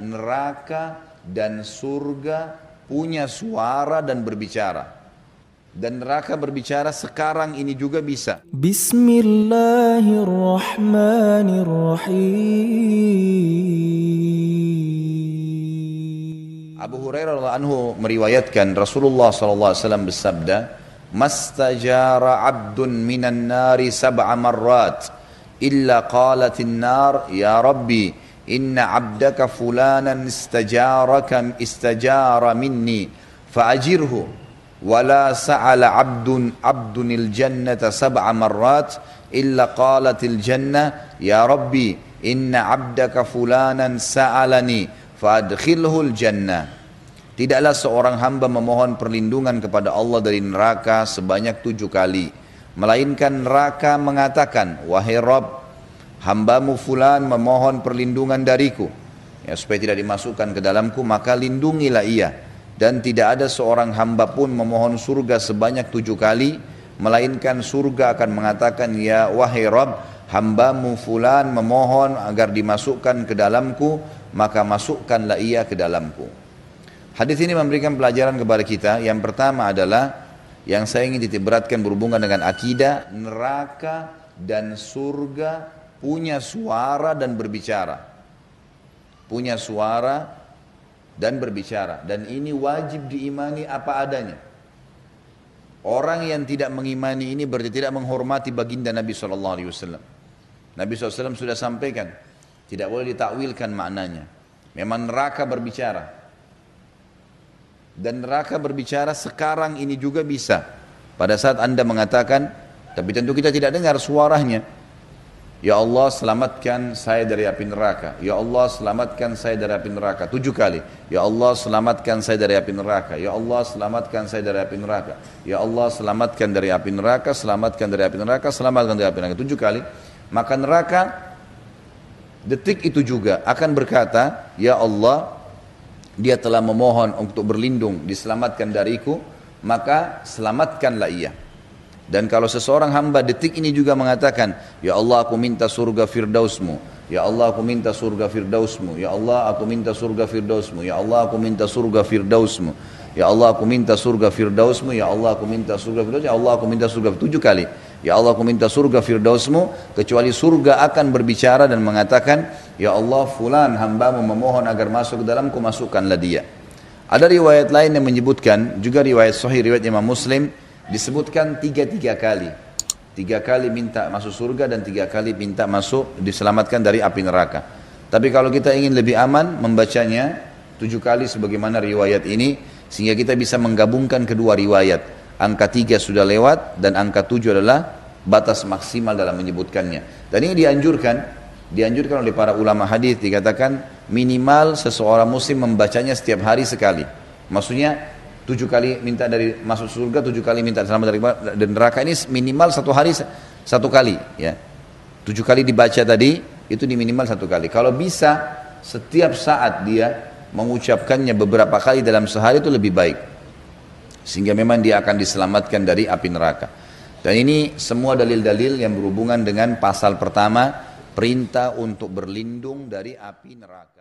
neraka dan surga punya suara dan berbicara. Dan neraka berbicara sekarang ini juga bisa. Bismillahirrahmanirrahim. Abu Hurairah anhu meriwayatkan Rasulullah SAW bersabda, "Mastajara abdun minan nari sab'a marrat illa qalatin nar ya Rabbi." inna abdaka fulanan istajaraka istajara minni fa'ajirhu wala sa'ala abdun abdunil jannata sab'a marrat illa qalatil jannah ya rabbi inna abdaka fulanan sa'alani fa'adkhilhul jannah Tidaklah seorang hamba memohon perlindungan kepada Allah dari neraka sebanyak tujuh kali. Melainkan neraka mengatakan, Wahai Rabb, hambamu fulan memohon perlindungan dariku ya supaya tidak dimasukkan ke dalamku maka lindungilah ia dan tidak ada seorang hamba pun memohon surga sebanyak tujuh kali melainkan surga akan mengatakan ya wahai Rob hambamu fulan memohon agar dimasukkan ke dalamku maka masukkanlah ia ke dalamku hadis ini memberikan pelajaran kepada kita yang pertama adalah yang saya ingin beratkan berhubungan dengan akidah neraka dan surga punya suara dan berbicara. Punya suara dan berbicara. Dan ini wajib diimani apa adanya. Orang yang tidak mengimani ini berarti tidak menghormati baginda Nabi SAW. Nabi SAW sudah sampaikan. Tidak boleh ditakwilkan maknanya. Memang neraka berbicara. Dan neraka berbicara sekarang ini juga bisa. Pada saat anda mengatakan, tapi tentu kita tidak dengar suaranya Ya Allah selamatkan saya dari api neraka. Ya Allah selamatkan saya dari api neraka. Tujuh kali. Ya Allah selamatkan saya dari api neraka. Ya Allah selamatkan saya dari api neraka. Ya Allah selamatkan dari api neraka. Selamatkan dari api neraka. Selamatkan dari api neraka. Tujuh kali. Maka neraka detik itu juga akan berkata, Ya Allah, dia telah memohon untuk berlindung, diselamatkan dariku, maka selamatkanlah ia. Dan kalau seseorang hamba detik ini juga mengatakan, Ya Allah aku minta surga firdausmu, Ya Allah aku minta surga firdausmu, Ya Allah aku minta surga firdausmu, Ya Allah aku minta surga firdausmu, Ya Allah aku minta surga firdausmu, Ya Allah aku minta surga firdausmu, Ya Allah aku minta surga tujuh kali. Ya Allah aku minta surga firdausmu, kecuali surga akan berbicara dan mengatakan, Ya Allah fulan hambamu memohon agar masuk ke dalamku, masukkanlah dia. Ada riwayat lain yang menyebutkan, juga riwayat sahih, riwayat Imam Muslim, disebutkan tiga-tiga kali. Tiga kali minta masuk surga dan tiga kali minta masuk diselamatkan dari api neraka. Tapi kalau kita ingin lebih aman membacanya tujuh kali sebagaimana riwayat ini sehingga kita bisa menggabungkan kedua riwayat. Angka tiga sudah lewat dan angka tujuh adalah batas maksimal dalam menyebutkannya. Dan ini dianjurkan, dianjurkan oleh para ulama hadis dikatakan minimal seseorang muslim membacanya setiap hari sekali. Maksudnya tujuh kali minta dari masuk surga, tujuh kali minta selamat dari dan neraka ini minimal satu hari satu kali ya. Tujuh kali dibaca tadi itu di minimal satu kali. Kalau bisa setiap saat dia mengucapkannya beberapa kali dalam sehari itu lebih baik. Sehingga memang dia akan diselamatkan dari api neraka. Dan ini semua dalil-dalil yang berhubungan dengan pasal pertama perintah untuk berlindung dari api neraka.